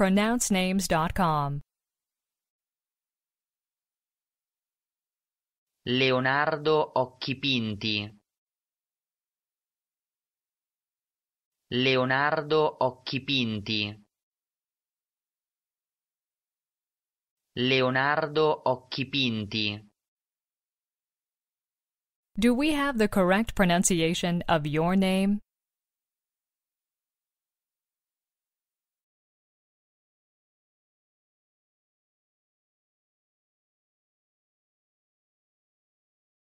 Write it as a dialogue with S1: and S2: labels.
S1: pronouncenames.com.
S2: Leonardo Occhipinti Leonardo Occhipinti Leonardo Occhipinti
S1: Do we have the correct pronunciation of your name?